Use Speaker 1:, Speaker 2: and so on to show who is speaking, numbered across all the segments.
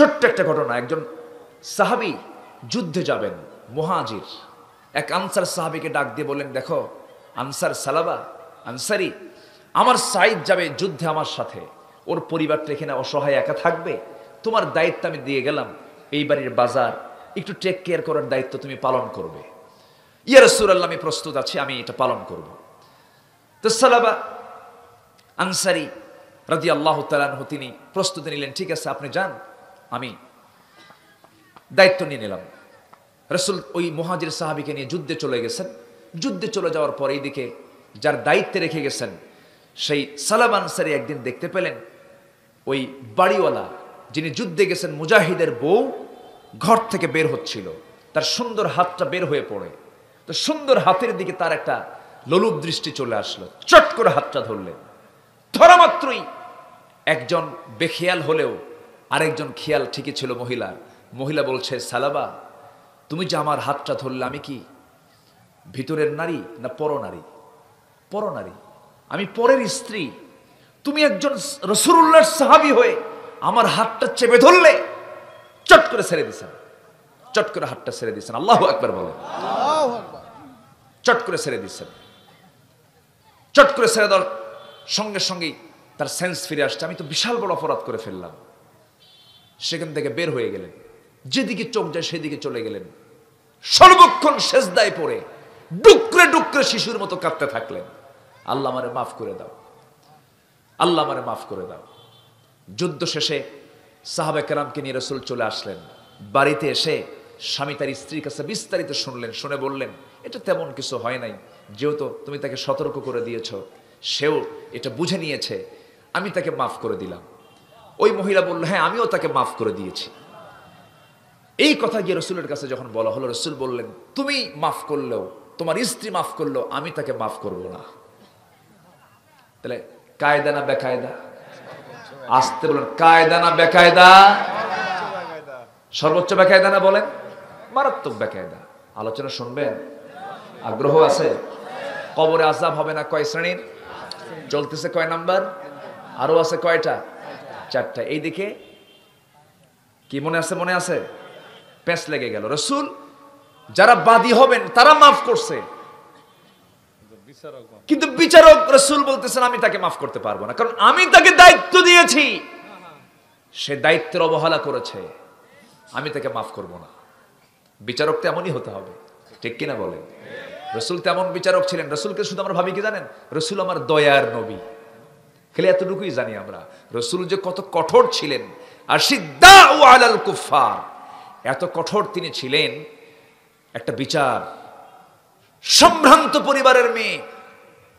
Speaker 1: ছোট্ট একটা ঘটনা একজন সাহাবি যুদ্ধে যাবেন মহাজির এক আনসার সাহাবিকে ডাক দিয়ে বলেন দেখো আনসার সালাবা আনসারি আমার সাইদ যাবে যুদ্ধে আমার সাথে ওর পরিবারটা এখানে অসহায় একা থাকবে তোমার দায়িত্ব আমি দিয়ে গেলাম এই বাড়ির বাজার একটু টেক কেয়ার করার দায়িত্ব তুমি পালন করবে ইয়ার রসুরাল্লাহ আমি প্রস্তুত আছি আমি এটা পালন করব তো সালাবা আনসারি রাজি আল্লাহ তালান তিনি প্রস্তুতি নিলেন ঠিক আছে আপনি যান আমি দায়িত্ব নিয়ে নিলাম রসুল ওই মহাজির সাহাবিকে নিয়ে যুদ্ধে চলে গেছেন যুদ্ধে চলে যাওয়ার পর এইদিকে যার দায়িত্বে রেখে গেছেন সেই সালাম আনসারি একদিন দেখতে পেলেন ওই বাড়িওয়ালা যিনি যুদ্ধে গেছেন মুজাহিদের বউ ঘর থেকে বের হচ্ছিল তার সুন্দর হাতটা বের হয়ে পড়ে তো সুন্দর হাতের দিকে তার একটা লোলুপ দৃষ্টি চলে আসলো চট করে হাতটা ধরলেন ধরা মাত্রই একজন বেখেয়াল হলেও আরেকজন খেয়াল ঠিকই ছিল মহিলার মহিলা বলছে সালাবা তুমি যে আমার হাতটা ধরলে আমি কি ভিতরের নারী না পর নারী পর নারী আমি পরের স্ত্রী তুমি একজন রসুরুল্লাহর সাহাবি হয়ে আমার হাতটা চেপে ধরলে চট করে ছেড়ে দিছেন চট করে হাতটা ছেড়ে দিছেন আল্লাহ একবার বলেন চট করে ছেড়ে দিচ্ছেন চট করে ছেড়ে দেওয়ার সঙ্গে সঙ্গেই তার সেন্স ফিরে আসছে আমি তো বিশাল বড় অপরাধ করে ফেললাম সেখান থেকে বের হয়ে গেলেন যেদিকে চোখ যায় সেদিকে চলে গেলেন সর্বক্ষণ সেজদায় পড়ে ডুকরে ডুকরে শিশুর মতো কাঁদতে থাকলেন আল্লাহ মারে মাফ করে দাও আল্লাহ মারে মাফ করে দাও যুদ্ধ শেষে সাহাবে কেরামকে নিয়ে রসুল চলে আসলেন বাড়িতে এসে স্বামী তার স্ত্রীর কাছে বিস্তারিত শুনলেন শুনে বললেন এটা তেমন কিছু হয় নাই যেহেতু তুমি তাকে সতর্ক করে দিয়েছ সেও এটা বুঝে নিয়েছে আমি তাকে মাফ করে দিলাম ওই মহিলা বলল হ্যাঁ আমিও তাকে মাফ করে দিয়েছি এই কথা গিয়ে রসুলের কাছে যখন বলা হলো রসুল বললেন তুমি মাফ করলেও তোমার স্ত্রী মাফ করলেও আমি তাকে মাফ করব না তাহলে কায়দা না বেকায়দা আসতে বলেন কায়দা না বেকায়দা সর্বোচ্চ বেকায়দা না বলেন মারাত্মক বেকায়দা আলোচনা শুনবেন আগ্রহ আছে কবরে আজাব হবে না কয় শ্রেণীর চলতেছে কয় নাম্বার আরো আছে কয়টা চারটা এই দিকে কি মনে আছে মনে আছে প্যাঁচ লেগে গেল রসুল যারা বাদী হবেন তারা মাফ করছে কিন্তু বিচারক রসুল বলতেছেন আমি তাকে মাফ করতে পারবো না কারণ আমি তাকে দায়িত্ব দিয়েছি সে দায়িত্বের অবহেলা করেছে আমি তাকে মাফ করব না বিচারক তেমনই হতে হবে ঠিক কিনা বলে রসুল তেমন বিচারক ছিলেন রসুলকে শুধু আমার ভাবি কি জানেন রসুল আমার দয়ার নবী খেলে এতটুকুই জানি আমরা রসুল যে কত কঠোর ছিলেন আর সিদ্ধা ও আলাল কুফার এত কঠোর তিনি ছিলেন একটা বিচার সম্ভ্রান্ত পরিবারের মেয়ে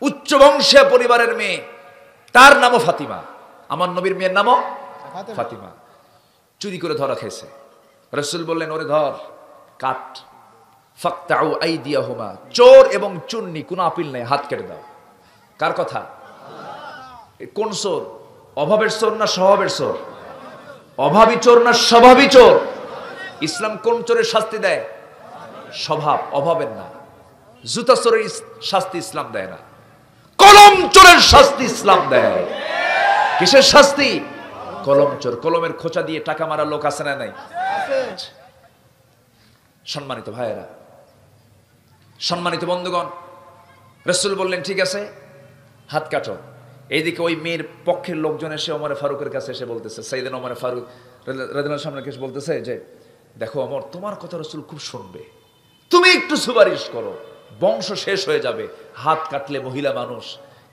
Speaker 1: উচ্চ বংশীয় পরিবারের মেয়ে তার নামও ফাতিমা আমার নবীর মেয়ের নামও ফাতিমা চুরি করে ধরা খেয়েছে রসুল বললেন ওরে ধর কাট ফাক্তাউ আই দিয়া হোমা চোর এবং চুন্নি কোনো আপিল নেই হাত কেটে দাও কার কথা কোন চোর অভাবের চোর না স্বভাবের চোর অভাবী চোর না স্বভাবী চোর ইসলাম কোন চোরের শাস্তি দেয় স্বভাব অভাবের না জুতা চোরের শাস্তি ইসলাম দেয় না কলম চোরের শাস্তি ইসলাম দেয় কিসের শাস্তি কলম চোর কলমের খোঁচা দিয়ে টাকা মারা লোক আছে না নাই সম্মানিত ভাইয়েরা সম্মানিত বন্ধুগণ রসুল বললেন ঠিক আছে হাত কাটো এইদিকে ওই মেয়ের পক্ষের লোকজন এসে অমরে ফারুকের কাছে এসে বলতেছে সেইদিন অমরে ফারুক রাজিনার সামনে কেসে বলতেছে যে দেখো অমর তোমার কথা রসুল খুব শুনবে তুমি একটু সুপারিশ করো বংশ শেষ হয়ে যাবে হাত কাটলে মহিলা মানুষ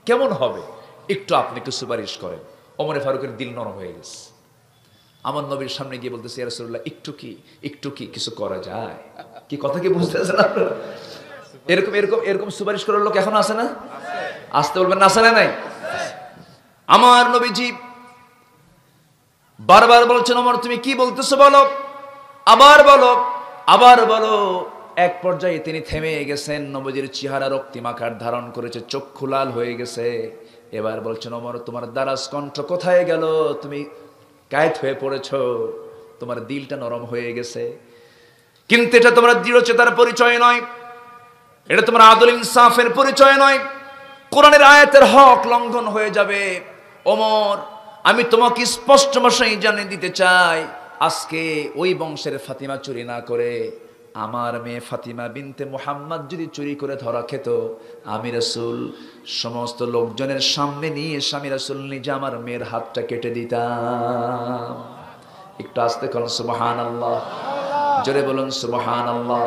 Speaker 1: কেমন হবে একটু আপনি একটু সুপারিশ করেন অমরে ফারুকের দিল নরম হয়ে গেছে আমার নবীর সামনে গিয়ে বলতেছে ইয়ারসুল্লাহ একটু কি একটু কি কিছু করা যায় কি কথা কি বুঝতেছেন না এরকম এরকম এরকম সুপারিশ করার লোক এখন আসে না আসতে বলবেন না আসে না নাই আমার নবীজি বারবার বলছেন আমার তুমি কি বলতেছো বলো আবার বলো আবার বলো এক পর্যায়ে তিনি থেমে গেছেন নবজির চেহারা রক্তিমাকার ধারণ করেছে চক্ষু লাল হয়ে গেছে এবার বলছেন অমর তোমার দ্বারাস কণ্ঠ কোথায় গেল তুমি কায়েত হয়ে পড়েছ তোমার দিলটা নরম হয়ে গেছে কিন্তু এটা তোমার দৃঢ়চেতার পরিচয় নয় এটা তোমার আদল ইনসাফের পরিচয় নয় কোরআনের আয়াতের হক লঙ্ঘন হয়ে যাবে ওমর আমি তোমাকে স্পষ্ট ভাষায় জানিয়ে দিতে চাই আজকে ওই বংশের ফাতিমা চুরি না করে আমার মেয়ে ফাতিমা বিনতে মোহাম্মদ যদি চুরি করে ধরা খেত আমি রাসুল সমস্ত লোকজনের সামনে নিয়ে স্বামী রাসুল নিজে আমার মেয়ের হাতটা কেটে দিতাম একটু আসতে কল সুবহান আল্লাহ জোরে বলুন সুবহান আল্লাহ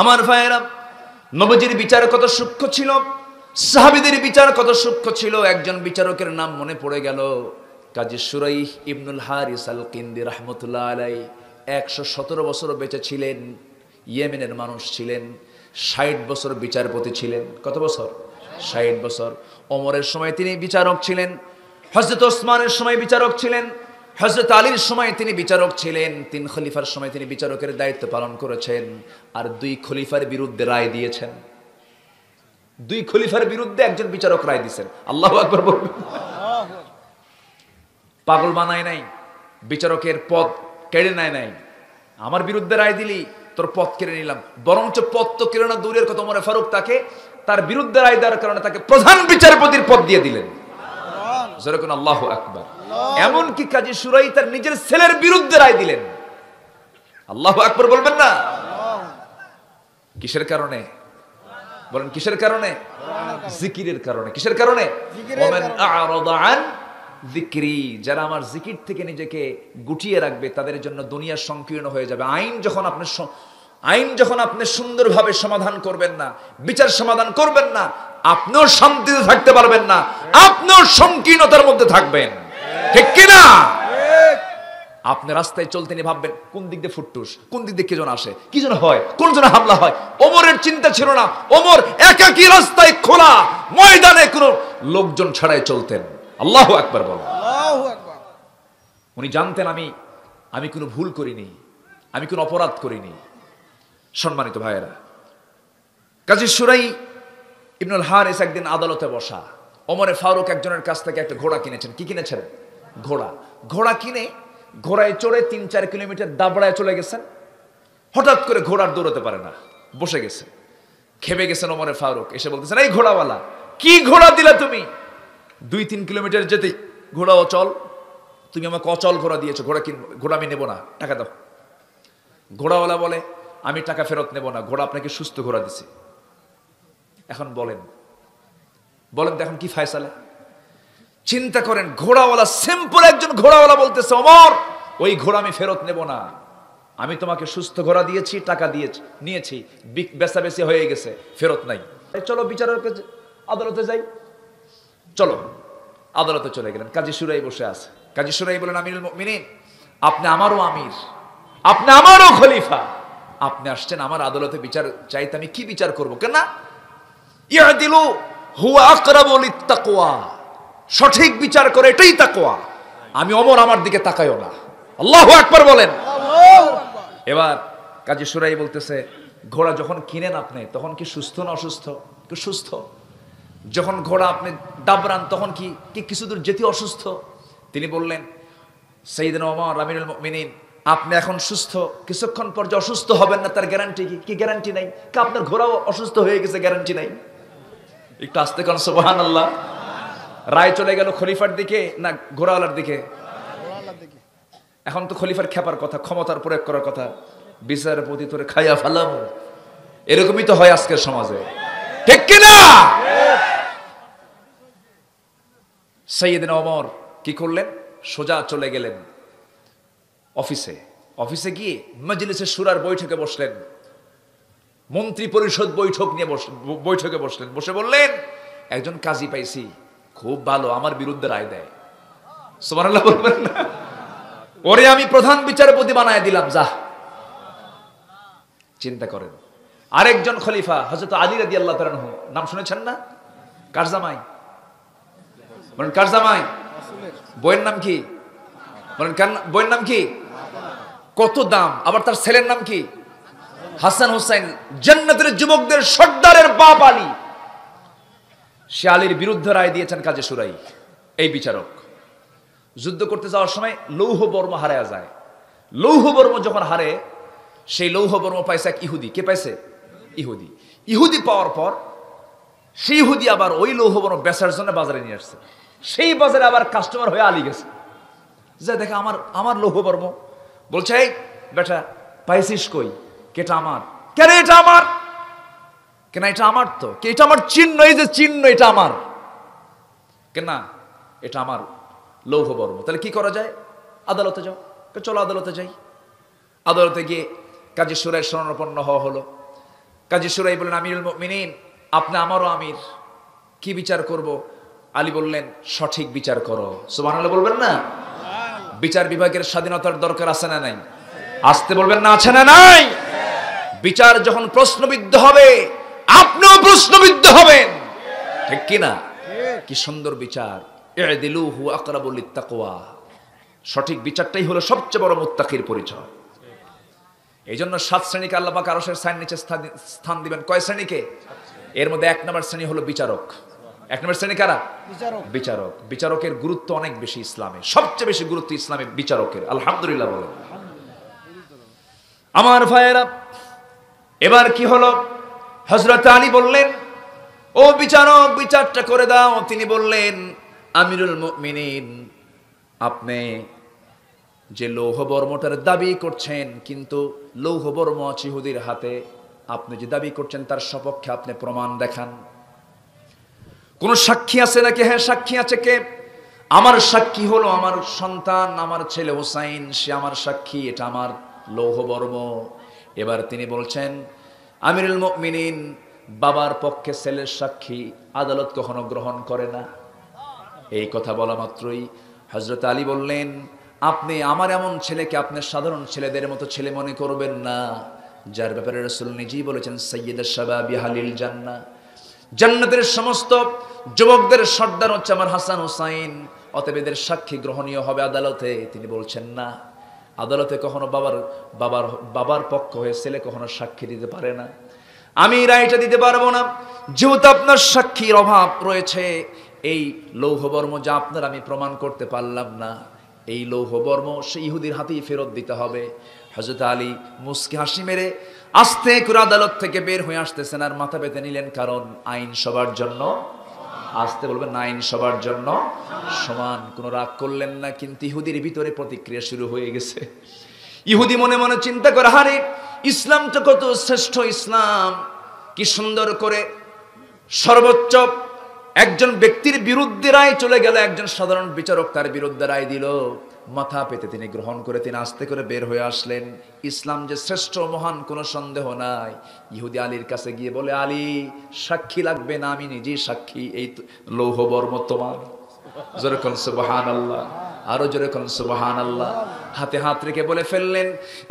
Speaker 1: আমার ভাইয়েরা নবজির বিচার কত সূক্ষ্ম ছিল সাহাবিদের বিচার কত সূক্ষ্ম ছিল একজন বিচারকের নাম মনে পড়ে গেল কাজী সুরাই ইবনুল হারিস আল কিন্দি রহমতুল্লাহ আলাই একশো সতেরো বছর বেঁচে ছিলেন ইয়েমেনের মানুষ ছিলেন ষাট বছর বিচারপতি ছিলেন কত বছর ষাট বছর অমরের সময় তিনি বিচারক ছিলেন হজরত ওসমানের সময় বিচারক ছিলেন হজরত আলীর সময় তিনি বিচারক ছিলেন তিন খলিফার সময় তিনি বিচারকের দায়িত্ব পালন করেছেন আর দুই খলিফার বিরুদ্ধে রায় দিয়েছেন দুই খলিফার বিরুদ্ধে একজন বিচারক রায় দিচ্ছেন আল্লাহ আকবর বলবেন পাগল বানায় নাই বিচারকের পদ কেড়ে নেয় নাই আমার বিরুদ্ধে রায় দিলি তোর পথ কেড়ে নিলাম বরঞ্চ পথ তো কেড়ে না দূরের কথা মনে ফারুক তাকে তার বিরুদ্ধে রায় দেওয়ার কারণে তাকে প্রধান বিচারপতির পদ দিয়ে দিলেন যেরকম আল্লাহ আকবার এমনকি কাজী সুরাই তার নিজের ছেলের বিরুদ্ধে রায় দিলেন আল্লাহ আকবর বলবেন না কিসের কারণে বলেন কিসের কারণে জিকিরের কারণে কিসের কারণে যারা আমার জিকির থেকে নিজেকে গুটিয়ে রাখবে তাদের জন্য দুনিয়া সংকীর্ণ হয়ে যাবে আইন যখন আপনি আইন যখন আপনি সুন্দরভাবে সমাধান করবেন না বিচার সমাধান করবেন না আপনিও শান্তিতে থাকতে পারবেন না আপনিও সংকীর্ণতার মধ্যে থাকবেন ঠিক কিনা আপনি রাস্তায় চলতে নিয়ে ভাববেন কোন দিক দিয়ে ফুটটুস কোন দিক দিয়ে কেজন আসে কি জন হয় কোন জন হামলা হয় ওমরের চিন্তা ছিল না ওমর কি রাস্তায় খোলা ময়দানে কোনো লোকজন ছাড়াই চলতেন আল্লাহ একবার বলো উনি জানতেন আমি আমি কোনো ভুল করিনি আমি কোনো অপরাধ করিনি সম্মানিত ভাইয়েরা কাজী সুরাই ইবনুল হারিস একদিন আদালতে বসা ওমরে ফারুক একজনের কাছ থেকে একটা ঘোড়া কিনেছেন কি কিনেছেন ঘোড়া ঘোড়া কিনে ঘোড়ায় চড়ে তিন চার কিলোমিটার দাবড়ায় চলে গেছেন হঠাৎ করে ঘোড়ার দৌড়াতে পারে না বসে গেছে খেপে গেছেন ওমরে ফারুক এসে বলতেছেন এই ঘোড়াওয়ালা কি ঘোড়া দিলা তুমি দুই তিন কিলোমিটার যেতে ঘোড়া অচল তুমি আমাকে অচল ঘোড়া দিয়েছো ঘোড়া কিন ঘোড়া আমি নেবো না টাকা দাও ঘোড়াওয়ালা বলে আমি টাকা ফেরত নেব না ঘোড়া আপনাকে সুস্থ ঘোড়া দিছি এখন বলেন বলেন তো এখন কি ফায়সালা চিন্তা করেন ঘোড়াওয়ালা সিম্পল একজন ঘোড়াওয়ালা বলতেছে অমর ওই ঘোড়া আমি ফেরত নেব না আমি তোমাকে সুস্থ ঘোড়া দিয়েছি টাকা দিয়েছি নিয়েছি বেসাবেসি হয়ে গেছে ফেরত নাই চলো বিচারকের আদালতে যাই চলো আদালতে চলে গেলেন কাজী সুরাই বসে আছে কাজী সুরাই বলেন আমির মিনি আপনি আমারও আমির আপনি আমারও খলিফা আপনি আসছেন আমার আদালতে বিচার চাইতে আমি কি বিচার করবো কেনা ইয়া দিল হুয়া আকরাবুল ইত্তাকওয়া সঠিক বিচার করে এটাই তাকোয়া আমি অমর আমার দিকে তাকায়ও না আল্লাহ একবার বলেন এবার কাজী সুরাই বলতেছে ঘোড়া যখন কিনেন আপনি তখন কি সুস্থ না অসুস্থ কি সুস্থ যখন ঘোড়া আপনি দাবরান তখন কি কি কিছু দূর যেতে অসুস্থ তিনি বললেন সঈদিন অমর আমিনুল মিনিন আপনি এখন সুস্থ কিছুক্ষণ পর যে অসুস্থ হবেন না তার গ্যারান্টি কি কি গ্যারান্টি নাই কি আপনার ঘোড়াও অসুস্থ হয়ে গেছে গ্যারান্টি নাই একটু আসতে কারণ সোহান আল্লাহ রায় চলে গেল খলিফার দিকে না ঘোড়াওয়ালার দিকে এখন তো খলিফার খেপার কথা ক্ষমতার প্রয়োগ করার কথা বিচারপতি তোরে খাইয়া ফেলাম এরকমই তো হয় আজকের সমাজে ঠিক কিনা সৈয়দিন অমর কি করলেন সোজা চলে গেলেন অফিসে অফিসে গিয়ে মজলিসে সুরার বৈঠকে বসলেন মন্ত্রী পরিষদ বৈঠক নিয়ে বসলেন বৈঠকে বসলেন বসে বললেন একজন কাজী পাইছি খুব ভালো আমার বিরুদ্ধে রায় দেয় সোমান বলবেন না ওরে আমি প্রধান বিচারপতি বানায় দিলাম যা চিন্তা করেন আরেকজন খলিফা হজরত আলী রাদি আল্লাহ তালানহু নাম শুনেছেন না কারজামাই বলেন কারজামাই বইয়ের নাম কি বলেন বইয়ের নাম কি কত দাম আবার তার ছেলের নাম কি হাসান হুসাইন জান্নাতের যুবকদের সর্দারের বাপ আলী সে আলীর বিরুদ্ধে রায় দিয়েছেন কাজে সুরাই এই বিচারক যুদ্ধ করতে যাওয়ার সময় লৌহ বর্ম হারায়া যায় লৌহ বর্ম যখন হারে সেই লৌহ বর্ম পাইছে এক ইহুদি কে পাইছে ইহুদি ইহুদি পাওয়ার পর সেই ইহুদি আবার ওই লৌহ বর্ম বেচার জন্য বাজারে নিয়ে আসছে সেই বাজারে আবার কাস্টমার হয়ে আলি গেছে যে দেখে আমার আমার লৌহ বর্ম বলছে এই বেটা পাইছিস কই কেটা আমার কেন এটা আমার কেনা এটা আমার তো কে এটা আমার চিহ্ন এই যে চিহ্ন এটা আমার কেনা এটা আমার লৌহ বর্ম তাহলে কি করা যায় আদালতে যাও চলো আদালতে যাই আদালতে গিয়ে কাজী সুরাই স্মরণাপন্ন হওয়া হলো কাজী সুরাই বললেন আমির মিনিন আপনি আমারও আমির কি বিচার করব আলী বললেন সঠিক বিচার করো আলো বলবেন না বিচার বিভাগের স্বাধীনতার দরকার আছে না নাই আসতে বলবেন না আছে না নাই বিচার যখন প্রশ্নবিদ্ধ হবে আপনিও প্রশ্নবিদ্ধ হবেন ঠিক কিনা কি সুন্দর বিচার সঠিক বিচারটাই হলো সবচেয়ে বড় মুত্তাকির পরিচয় আচ্ছা। এই জন্য সাত শ্রেণীকে আল্লাহ পাক সাইন নিচে স্থান দিবেন কয় শ্রেণীকে আচ্ছা। এর মধ্যে এক নম্বর শ্রেণী হলো বিচারক এক নম্বর শ্রেণী কারা বিচারক বিচারকের গুরুত্ব অনেক বেশি ইসলামে সবচেয়ে বেশি গুরুত্ব ইসলামে বিচারকের আলহামদুলিল্লাহ বলেন আমার ভাইয়েরা এবার কি হলো হজরত আলী বললেন ও বিচারক বিচারটা করে দাও তিনি বললেন আমিরুল মিনীন আপনি যে লৌহ বর্মটার দাবি করছেন কিন্তু লৌহ বর্ম চিহুদির হাতে আপনি যে দাবি করছেন তার সপক্ষে আপনি প্রমাণ দেখান কোন সাক্ষী আছে নাকি হ্যাঁ সাক্ষী আছে কে আমার সাক্ষী হলো আমার সন্তান আমার ছেলে হোসাইন সে আমার সাক্ষী এটা আমার লৌহ বর্ম এবার তিনি বলছেন আমিরুল মিনিন বাবার পক্ষে ছেলের সাক্ষী আদালত কখনো গ্রহণ করে না এই কথা বলা মাত্রই হজরত আলী বললেন আপনি আমার এমন ছেলেকে আপনার সাধারণ ছেলেদের মতো ছেলে মনে করবেন না যার ব্যাপারে রসুল নিজেই বলেছেন সৈয়দের সাবা বিহালিল জান্না জান্নাতের সমস্ত যুবকদের সর্দার হচ্ছে আমার হাসান হোসাইন অতএব এদের সাক্ষী গ্রহণীয় হবে আদালতে তিনি বলছেন না আদালতে কখনো বাবার বাবার বাবার পক্ষ হয়ে ছেলে কখনো সাক্ষী দিতে পারে না আমি রায়টা দিতে পারবো না যেহেতু আপনার সাক্ষীর অভাব রয়েছে এই লৌহবর্ম যা আপনার আমি প্রমাণ করতে পারলাম না এই লৌহবর্ম সেই ইহুদির হাতেই ফেরত দিতে হবে হজরত আলী মুসকি হাসি মেরে আস্তে করে আদালত থেকে বের হয়ে আসতেছেন আর মাথা পেতে নিলেন কারণ আইন সবার জন্য আসতে বলবে নাইন সবার জন্য সমান কোনো রাগ করলেন না কিন্তু ইহুদির ভিতরে প্রতিক্রিয়া শুরু হয়ে গেছে ইহুদি মনে মনে চিন্তা করে হারে ইসলাম তো কত শ্রেষ্ঠ ইসলাম কি সুন্দর করে সর্বোচ্চ একজন ব্যক্তির বিরুদ্ধে রায় চলে গেল একজন সাধারণ বিচারক তার বিরুদ্ধে রায় দিল মাথা পেতে তিনি গ্রহণ করে তিনি আস্তে করে বের হয়ে আসলেন ইসলাম যে শ্রেষ্ঠ মহান কোনো সন্দেহ নাই ইহুদি আলীর কাছে গিয়ে বলে আলী সাক্ষী লাগবে না আমি নিজেই সাক্ষী এই লৌহ বর্ম তোমার যেরকম সুবাহান আল্লাহ আরো যেরকম কোন সুবহান আল্লাহ হাতে হাত রেখে বলে ফেললেন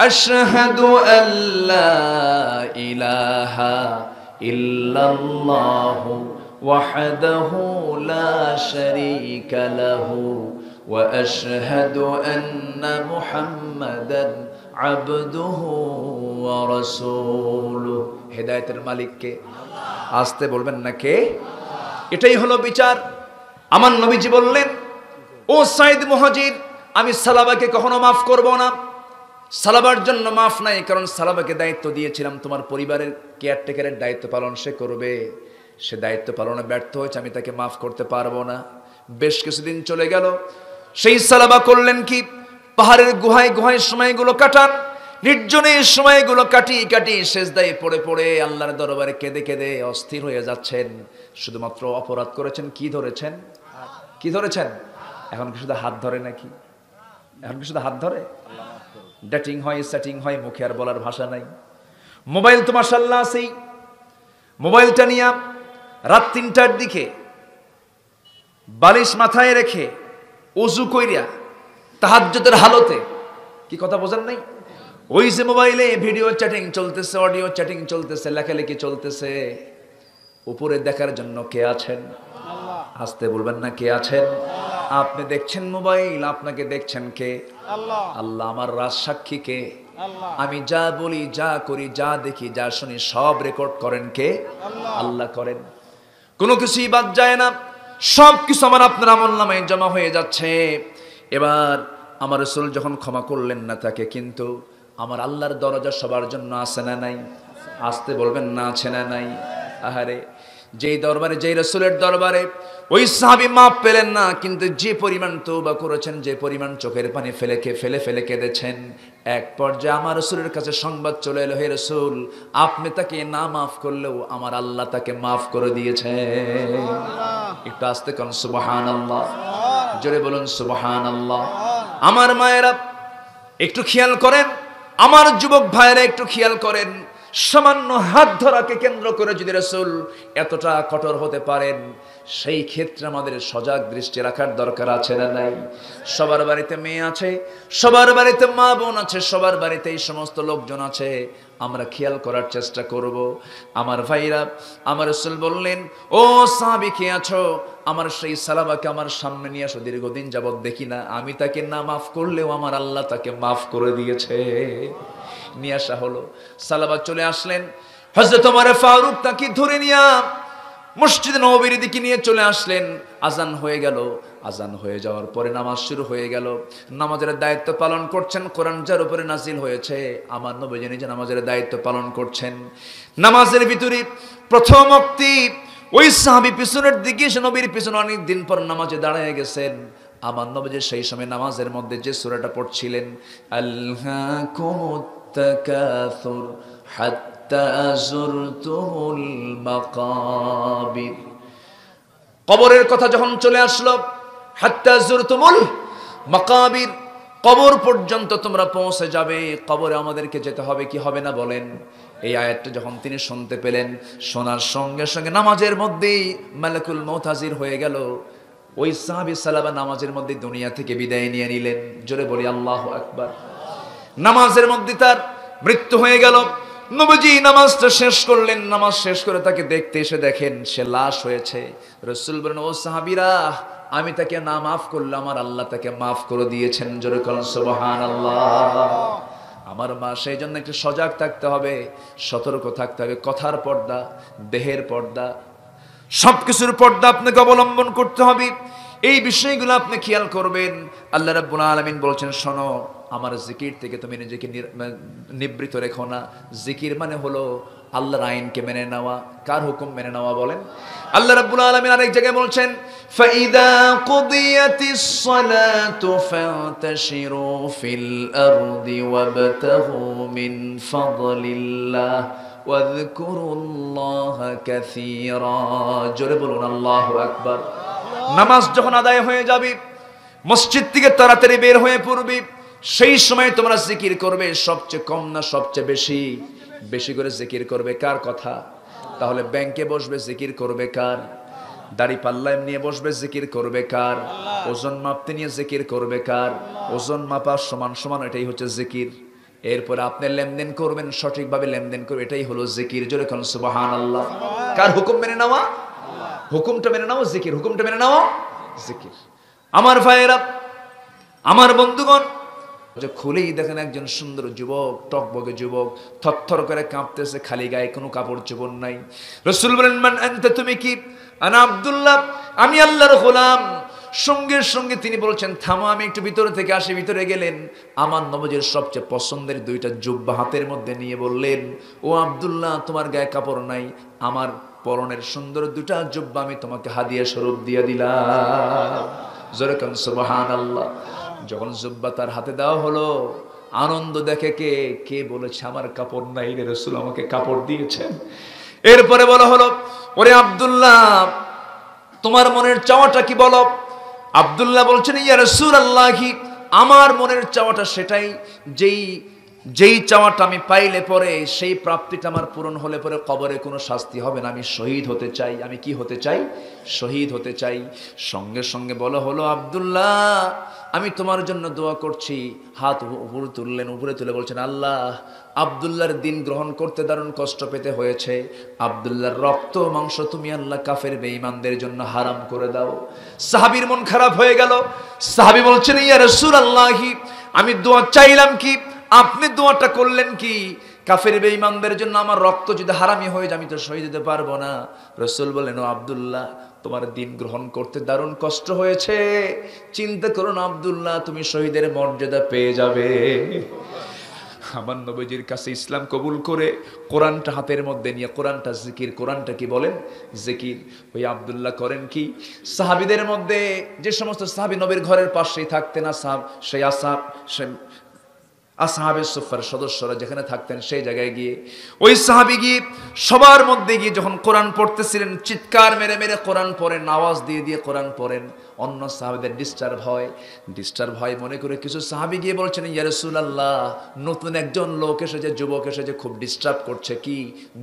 Speaker 1: আশহাদু আল্লাহ ইলাহা ইল্লাল্লাহু ওয়াহদাহু লা শারীকা লাহু واشهد ان محمدا عبده ورسوله হেদায়েতের মালিককে আসতে বলবেন না কে এটাই হলো বিচার আমার নবীজি বললেন ও সাইদ মুহাজির আমি সালাবাকে কখনো মাফ করব না সালাবার জন্য মাফ নাই কারণ সালাবাকে দায়িত্ব দিয়েছিলাম তোমার পরিবারের কেয়ারটেকারের দায়িত্ব পালন সে করবে সে দায়িত্ব পালনে ব্যর্থ হয়েছে আমি তাকে মাফ করতে পারবো না বেশ কিছুদিন চলে গেল সেই সালাবা করলেন কি পাহাড়ের গুহায় গুহায় সময়গুলো কাটান নির্জনে সময়গুলো কাটি কাটি সেজদায় পড়ে পড়ে আল্লাহর দরবারে কেঁদে কেঁদে অস্থির হয়ে যাচ্ছেন শুধুমাত্র অপরাধ করেছেন কি ধরেছেন কি ধরেছেন এখন কি শুধু হাত ধরে নাকি এখন কি শুধু হাত ধরে ডেটিং হয় সেটিং হয় মুখে আর বলার ভাষা নাই মোবাইল তো মাসাল্লাহ আছেই মোবাইলটা নিয়ে রাত তিনটার দিকে বালিশ মাথায় রেখে অজু কইরা তাহাজ্যতের হালতে কি কথা বোঝার নাই ওই যে মোবাইলে ভিডিও চ্যাটিং চলতেছে অডিও চ্যাটিং চলতেছে লেখালেখি চলতেছে উপরে দেখার জন্য কে আছেন আসতে বলবেন না কে আছেন আপনি দেখছেন মোবাইল আপনাকে দেখছেন কে আল্লাহ আমার রাজ সাক্ষী কে আমি যা বলি যা করি যা দেখি যা শুনি সব রেকর্ড করেন কে আল্লাহ করেন কোনো কিছুই বাদ যায় না সব কিছু আমার আপনার আমল নামে জমা হয়ে যাচ্ছে এবার আমার রসুল যখন ক্ষমা করলেন না তাকে কিন্তু আমার আল্লাহর দরজা সবার জন্য আসে না নাই আসতে বলবেন না আছে না নাই আহারে যেই দরবারে যেই রসুলের দরবারে ওই সাহাবি মাপ পেলেন না কিন্তু যে পরিমাণ তৌবা করেছেন যে পরিমাণ চোখের পানি ফেলে ফেলে ফেলে কেঁদেছেন এক পর্যায়ে আমার রসুলের কাছে সংবাদ চলে এলো হে রসুল আপনি তাকে না মাফ করলেও আমার আল্লাহ তাকে মাফ করে দিয়েছে একটু আসতে কন সুবাহান আল্লাহ জোরে বলুন সুবাহান আল্লাহ আমার মায়েরা একটু খেয়াল করেন আমার যুবক ভাইয়েরা একটু খেয়াল করেন সামান্য হাত ধরাকে কেন্দ্র করে যদি রসুল এতটা কঠোর হতে পারেন সেই ক্ষেত্রে আমাদের সজাগ দৃষ্টি রাখার দরকার আছে না নাই সবার বাড়িতে মেয়ে আছে সবার বাড়িতে মা বোন আছে সবার বাড়িতে এই সমস্ত লোকজন আছে আমরা খেয়াল করার চেষ্টা করব আমার ভাইরা আমার রসুল বললেন ও সাহাবি কে আছো আমার সেই সালাবাকে আমার সামনে নিয়ে আসো দীর্ঘদিন যাবৎ দেখি না আমি তাকে না মাফ করলেও আমার আল্লাহ তাকে মাফ করে দিয়েছে নিয়ে আসা হলো সালাবা চলে আসলেন হজরত ফারুক তাকে ধরে নিয়া মসজিদ নবীর দিকে নিয়ে চলে আসলেন আজান হয়ে গেল আজান হয়ে যাওয়ার পরে নামাজ শুরু হয়ে গেল নামাজের দায়িত্ব পালন করছেন কোরআন যার উপরে নাজিল হয়েছে আমার নবী যে নামাজের দায়িত্ব পালন করছেন নামাজের ভিতরে প্রথম অক্তি ওই সাহাবি পিছনের দিকে সে নবীর পিছনে অনেক দিন পর নামাজে দাঁড়ায় গেছেন আমার নবী সেই সময় নামাজের মধ্যে যে সুরাটা পড়ছিলেন আল্লাহ التكاثر حتى زرتم المقابر কবরের কথা যখন চলে আসলো হাত্তা জুরতুমুল মাকাবির কবর পর্যন্ত তোমরা পৌঁছে যাবে কবরে আমাদেরকে যেতে হবে কি হবে না বলেন এই আয়াতটা যখন তিনি শুনতে পেলেন শোনার সঙ্গে সঙ্গে নামাজের মধ্যেই মালাকুল মৌতাজির হয়ে গেল ওই সাহাবি সালাবা নামাজের মধ্যে দুনিয়া থেকে বিদায় নিয়ে নিলেন জোরে বলি আল্লাহ একবার নামাজের মধ্যে তার মৃত্যু হয়ে গেল নবীজি নামাজটা শেষ করলেন নামাজ শেষ করে তাকে দেখতে এসে দেখেন সে লাশ হয়েছে রসুল বলেন ও সাহাবিরা আমি তাকে না মাফ করলে আমার আল্লাহ তাকে মাফ করে দিয়েছেন যেরকম আল্লাহ আমার মা সেই জন্য একটু সজাগ থাকতে হবে সতর্ক থাকতে হবে কথার পর্দা দেহের পর্দা সব কিছুর পর্দা আপনাকে অবলম্বন করতে হবে এই বিষয়গুলো আপনি খেয়াল করবেন আল্লাহ রাব্বুল আলামিন বলছেন শোনো আমার জিকির থেকে তুমি নিজেকে নিবৃত রেখো না জিকির মানে হলো আল্লাহর আইনকে মেনে নেওয়া কার হুকুম মেনে নেওয়া বলেন আল্লাহ রাব্বুল আলামিন আরেক জায়গায় বলছেন ফাইদা কুদিয়াতিস সালাতু ফাতাশিরু ফিল আরদি ওয়াবতাহু মিন ফাদলিল্লাহ ওয়াযকুরুল্লাহ কাসীরা জোরে বলুন আল্লাহু আকবার নামাজ যখন আদায় হয়ে যাবে মসজিদ থেকে তাড়াতাড়ি বের হয়ে পড়বি সেই সময় তোমরা জিকির করবে সবচেয়ে কম না সবচেয়ে বেশি বেশি করে জিকির করবে কার কথা তাহলে ব্যাংকে বসবে জিকির করবে কার দাড়ি পাল্লায় নিয়ে বসবে জিকির করবে কার ওজন মাপতে নিয়ে জিকির করবে কার ওজন মাপার সমান সমান এটাই হচ্ছে জিকির এরপর আপনি লেনদেন করবেন সঠিকভাবে লেনদেন করবেন এটাই হলো জিকির জোরে খান সুবাহান আল্লাহ কার হুকুম মেনে নেওয়া হুকুমটা মেনে নাও জিকির হুকুমটা মেনে নাও জিকির আমার ভাইয়েরা আমার বন্ধুগণ যে খুলেই দেখেন একজন সুন্দর যুবক টকবগে যুবক থরথর করে কাঁপতেছে খালি গায়ে কোনো কাপড় চোপড় নাই রসুল বলেন মান আনতে তুমি কি আনা আব্দুল্লাহ আমি আল্লাহর হলাম সঙ্গে সঙ্গে তিনি বলছেন থামা আমি একটু ভিতরে থেকে আসি ভিতরে গেলেন আমার নবজের সবচেয়ে পছন্দের দুইটা জুব্বা হাতের মধ্যে নিয়ে বললেন ও আবদুল্লাহ তোমার গায়ে কাপড় নাই আমার পরনের সুন্দর দুটা জুব্বা আমি তোমাকে হাদিয়া স্বরূপ দিয়ে দিলাম জোরে কান সুবহান আল্লাহ যখন জুব্বা তার হাতে দেওয়া হলো আনন্দ দেখে কে কে বলেছে আমার কাপড় নাই রে রসুল আমাকে কাপড় দিয়েছেন এরপরে বলা হলো ওরে আবদুল্লাহ তোমার মনের চাওয়াটা কি বলো আবদুল্লাহ বলছেন ইয়া রসুল আল্লাহি আমার মনের চাওয়াটা সেটাই যেই যেই চাওয়াটা আমি পাইলে পরে সেই প্রাপ্তিটা আমার পূরণ হলে পরে কবরে কোনো শাস্তি হবে না আমি শহীদ হতে চাই আমি কি হতে চাই শহীদ হতে চাই সঙ্গে সঙ্গে বলা হলো আবদুল্লাহ আমি তোমার জন্য দোয়া করছি হাত উপরে তুললেন উপরে তুলে বলছেন আল্লাহ আবদুল্লার দিন গ্রহণ করতে দারুণ কষ্ট পেতে হয়েছে আবদুল্লার রক্ত মাংস তুমি আল্লাহ কাফের বেঈমানদের জন্য হারাম করে দাও সাহাবির মন খারাপ হয়ে গেল সাহাবি বলছেন ইয়া রসুল আল্লাহি আমি দোয়া চাইলাম কি আপনি দোয়াটা করলেন কি কাফের বেঈমানদের জন্য আমার রক্ত যদি হারামি হয়ে যায় আমি তো সহি দিতে পারবো না রসুল বলেন ও আবদুল্লাহ তোমার দিন গ্রহণ করতে দারুণ কষ্ট হয়েছে চিন্তা করুন আবদুল্লাহ তুমি শহীদের মর্যাদা পেয়ে যাবে আমার নবীজির কাছে ইসলাম কবুল করে কোরআনটা হাতের মধ্যে নিয়ে কোরআনটা জিকির কোরআনটা কি বলেন জিকির ওই আবদুল্লাহ করেন কি সাহাবিদের মধ্যে যে সমস্ত সাহাবি নবীর ঘরের পাশেই থাকতেন আসাব সেই আসাব সে আসাহাবে সুফার সদস্যরা যেখানে থাকতেন সেই জায়গায় গিয়ে ওই সাহাবি গিয়ে সবার মধ্যে গিয়ে যখন কোরআন পড়তেছিলেন চিৎকার মেরে মেরে কোরআন পড়েন আওয়াজ দিয়ে দিয়ে কোরআন পড়েন অন্য সাহাবিদের ডিস্টার্ব হয় ডিস্টার্ব হয় মনে করে কিছু সাহাবি গিয়ে বলছেন ইয়ারসুল আল্লাহ নতুন একজন লোক এসেছে যুবক এসেছে খুব ডিস্টার্ব করছে কি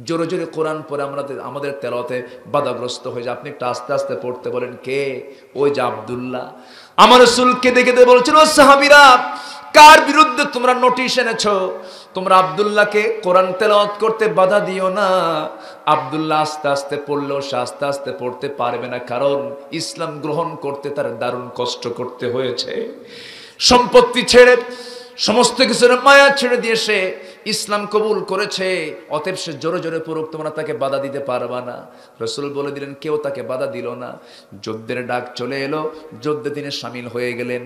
Speaker 1: জোরে জোরে কোরআন পরে আমরা আমাদের তেলতে বাধাগ্রস্ত হয়ে যায় আপনি একটু আস্তে আস্তে পড়তে বলেন কে ওই যে আবদুল্লাহ আমার সুলকে দেখে কেঁদে বলছেন ও সাহাবিরা কার বিরুদ্ধে তোমরা নোটিশ এনেছ তোমরা আবদুল্লাহকে কোরআন তেলাওয়াত করতে বাধা দিও না আবদুল্লাহ আস্তে আস্তে পড়লেও সে আস্তে আস্তে পড়তে পারবে না কারণ ইসলাম গ্রহণ করতে তার দারুণ কষ্ট করতে হয়েছে সম্পত্তি ছেড়ে সমস্ত কিছুর মায়া ছেড়ে দিয়ে সে ইসলাম কবুল করেছে অতএব সে জোরে জোরে পড়ুক তোমরা তাকে বাধা দিতে পারবা না রসুল বলে দিলেন কেউ তাকে বাধা দিল না যুদ্ধের ডাক চলে এলো যুদ্ধে তিনি সামিল হয়ে গেলেন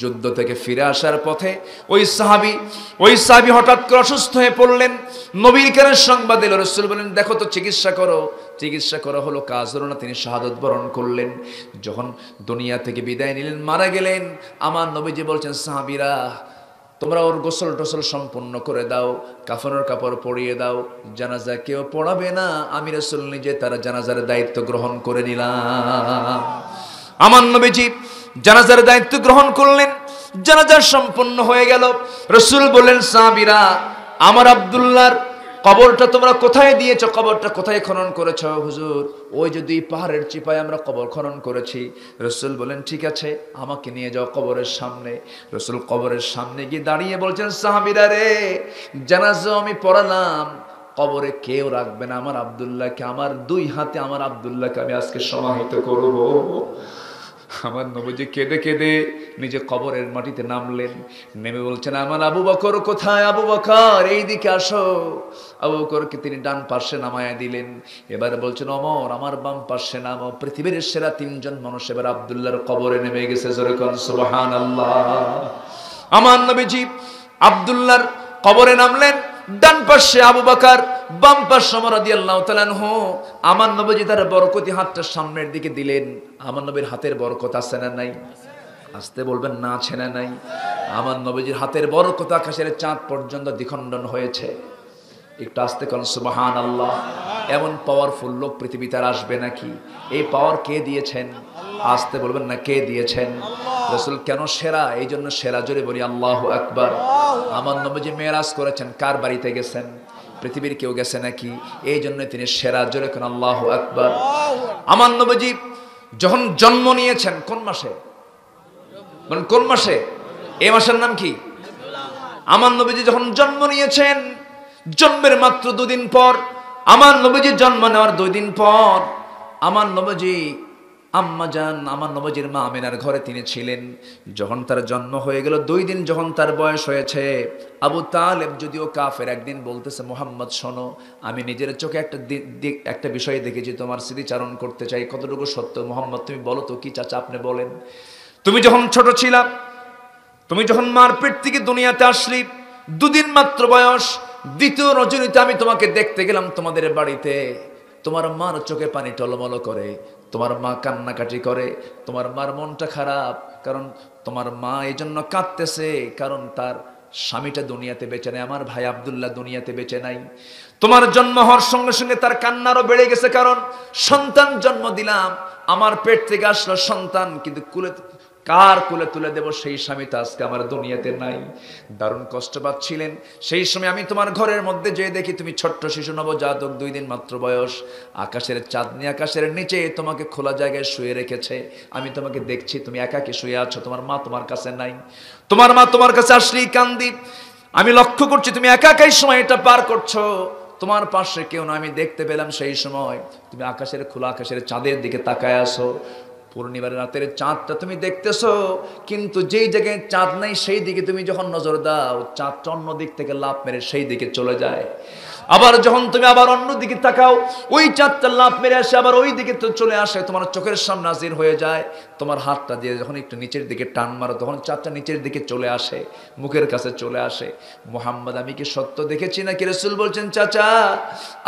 Speaker 1: যুদ্ধ থেকে ফিরে আসার পথে ওই সাহাবি ওই সাহাবি হঠাৎ করে অসুস্থ হয়ে পড়লেন নবীর কেন সংবাদ এলো রসুল বলেন দেখো তো চিকিৎসা করো চিকিৎসা করা হলো কাজ হলো না তিনি শাহাদত বরণ করলেন যখন দুনিয়া থেকে বিদায় নিলেন মারা গেলেন আমার নবীজি বলছেন সাহাবিরা তোমরা ওর গোসল টোসল সম্পূর্ণ করে দাও কাফনের কাপড় পরিয়ে দাও জানাজা কেউ পড়াবে না আমি রসুল নিজে তারা জানাজার দায়িত্ব গ্রহণ করে নিলাম আমার নবীজি জানাজার দায়িত্ব গ্রহণ করলেন জানাজার সম্পন্ন হয়ে গেল রসুল বলেন সাবিরা আমার আবদুল্লার কবরটা তোমরা কোথায় দিয়েছ কবরটা কোথায় খনন করেছ হুজুর ওই যে দুই পাহাড়ের চিপায় আমরা কবর খনন করেছি রসুল বলেন ঠিক আছে আমাকে নিয়ে যাও কবরের সামনে রসুল কবরের সামনে গিয়ে দাঁড়িয়ে বলছেন সাহাবিরা রে জানাজও আমি পড়ালাম কবরে কেউ রাখবে না আমার আবদুল্লাহকে আমার দুই হাতে আমার আবদুল্লাহকে আমি আজকে সমাহিত করবো আমার নবজি কেঁদে কেঁদে নিজে কবরের মাটিতে নামলেন নেমে বলছেন আমার আবু বকর কোথায় আবু বকর এই দিকে আসো আবু বকরকে তিনি ডান পাশে নামায় দিলেন এবার বলছেন অমর আমার বাম পাশে নাম পৃথিবীর সেরা তিনজন মানুষ এবার আবদুল্লার কবরে নেমে গেছে যেরকম সুবাহান আল্লাহ আমার নবীজি আবদুল্লার কবরে নামলেন ডান পাশে আবু বাকার বাম্পার সমরাদি আল্লাহ তালানহু আমার নবজি তার বরকতি হাতটা সামনের দিকে দিলেন আমার নবীর হাতের বরকত আছে না নাই আসতে বলবেন না আছে না নাই আমার নবীজির হাতের বরকত আকাশের চাঁদ পর্যন্ত দ্বিখণ্ডন হয়েছে একটু আসতে কল সুবাহান আল্লাহ এমন পাওয়ারফুল লোক পৃথিবীতে আর আসবে নাকি এই পাওয়ার কে দিয়েছেন আসতে বলবেন না কে দিয়েছেন রসুল কেন সেরা এই জন্য সেরা জোরে বলি আল্লাহ একবার আমার নবীজি মেয়েরাজ করেছেন কার বাড়িতে গেছেন পৃথিবীর কেউ গেছে নাকি এই জন্য তিনি সেরা জোরে কোন আল্লাহ আকবর আমার নবজি যখন জন্ম নিয়েছেন কোন মাসে মানে কোন মাসে এ মাসের নাম কি আমার নবীজি যখন জন্ম নিয়েছেন জন্মের মাত্র দুদিন পর আমার নবীজি জন্ম নেওয়ার দুই দিন পর আমার নবজি আম্মা যান আমার নবজির মা আমিনার ঘরে তিনি ছিলেন যখন তার জন্ম হয়ে গেল দুই দিন যখন তার বয়স হয়েছে আবু তালেব যদিও কাফের একদিন বলতেছে মোহাম্মদ শোনো আমি নিজের চোখে একটা একটা বিষয় দেখেছি তোমার স্মৃতিচারণ করতে চাই কতটুকু সত্য মোহাম্মদ তুমি বলো তো কি চাচা আপনি বলেন তুমি যখন ছোট ছিলাম তুমি যখন মারপিট থেকে দুনিয়াতে আসলি দুদিন মাত্র বয়স দ্বিতীয় রজনীতে আমি তোমাকে দেখতে গেলাম তোমাদের বাড়িতে তোমার মার চোখে পানি টলমল করে তোমার মা কান্নাকাটি করে তোমার মার মনটা খারাপ কারণ তোমার মা এই জন্য কাঁদতেছে কারণ তার স্বামীটা দুনিয়াতে বেঁচে নেয় আমার ভাই আবদুল্লাহ দুনিয়াতে বেঁচে নাই তোমার জন্ম হওয়ার সঙ্গে সঙ্গে তার কান্নারও বেড়ে গেছে কারণ সন্তান জন্ম দিলাম আমার পেট থেকে আসলো সন্তান কিন্তু কুলে কার কোলে তুলে দেব সেই স্বামী তো আজকে আমার দুনিয়াতে নাই দারুণ কষ্ট পাচ্ছিলেন সেই সময় আমি তোমার ঘরের মধ্যে যেয়ে দেখি তুমি ছোট্ট শিশু নব জাতক দুই দিন মাত্র বয়স আকাশের চাঁদনি আকাশের নিচে তোমাকে খোলা জায়গায় শুয়ে রেখেছে আমি তোমাকে দেখছি তুমি একাকে শুয়ে আছো তোমার মা তোমার কাছে নাই তোমার মা তোমার কাছে আসলেই কান্দি আমি লক্ষ্য করছি তুমি একা একাই সময় এটা পার করছো তোমার পাশে কেউ না আমি দেখতে পেলাম সেই সময় তুমি আকাশের খোলা আকাশের চাঁদের দিকে তাকায় আসো পূর্ণিমার রাতের চাঁদটা তুমি দেখতেছো কিন্তু যেই জায়গায় চাঁদ নাই সেই দিকে তুমি যখন নজর দাও চাঁদ অন্য দিক থেকে লাভ মেরে সেই দিকে চলে যায় আবার যখন তুমি আবার অন্য দিকে তাকাও ওই চারটা লাভ মেরে আসে আবার ওই দিকে তো চলে আসে তোমার চোখের সামনে নাজির হয়ে যায় তোমার হাতটা দিয়ে যখন একটু নিচের দিকে টান মারো তখন চারটা নিচের দিকে চলে আসে মুখের কাছে চলে আসে মোহাম্মদ আমি কি সত্য দেখেছি নাকি রসুল বলছেন চাচা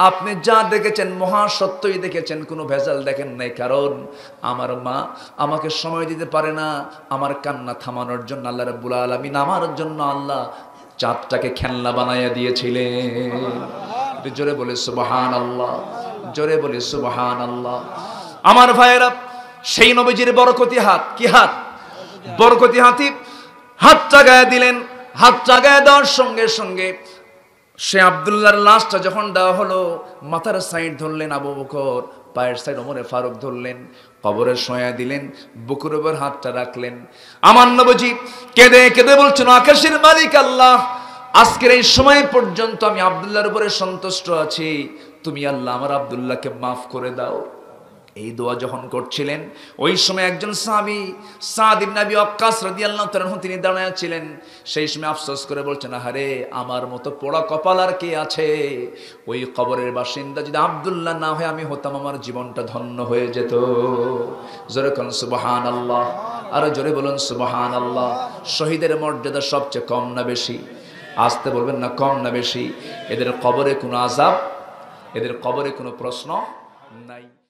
Speaker 1: আপনি যা দেখেছেন মহা সত্যই দেখেছেন কোনো ভেজাল দেখেন নাই কারণ আমার মা আমাকে সময় দিতে পারে না আমার কান্না থামানোর জন্য আল্লাহ রব্বুল আলমিন আমার জন্য আল্লাহ চাঁদটাকে খেলনা বানাইয়া দিয়েছিলে জোরে বলে সুবাহান আল্লাহ জোরে বলে সুবাহান আল্লাহ আমার ভাইয়েরা সেই নবীজির বরকতি হাত কি হাত বরকতি হাতি হাতটা গায়ে দিলেন হাতটা গায়ে দেওয়ার সঙ্গে সঙ্গে সে আবদুল্লাহর লাশটা যখন দেওয়া হলো মাথার সাইড ধরলেন আবু বকর পায়ের সাইড ওমরে ফারুক ধরলেন কবরের সয়া দিলেন বুকুর উপর হাতটা রাখলেন আমার নবজি কেঁদে কেঁদে বলছেন আকাশের মালিক আল্লাহ আজকের এই সময় পর্যন্ত আমি আবদুল্লাহর উপরে সন্তুষ্ট আছি তুমি আল্লাহ আমার আবদুল্লাহকে মাফ করে দাও এই দোয়া যখন করছিলেন ওই সময় একজন সাহাবি সাদিব নাবি অক্কাস রাদিয়াল্লাহু তাআলা তিনি দাঁড়ায় ছিলেন সেই সময় আফসোস করে বলছেন আরে আমার মতো পোড়া কপাল আর কে আছে ওই কবরের বাসিন্দা যদি আব্দুল্লাহ না হয় আমি হতাম আমার জীবনটা ধন্য হয়ে যেত জোরে কোন সুবহানাল্লাহ আর জোরে বলুন সুবহানাল্লাহ শহীদের মর্যাদা সবচেয়ে কম না বেশি আসতে বলবেন না কম না বেশি এদের কবরে কোনো আজাব এদের কবরে কোনো প্রশ্ন নাই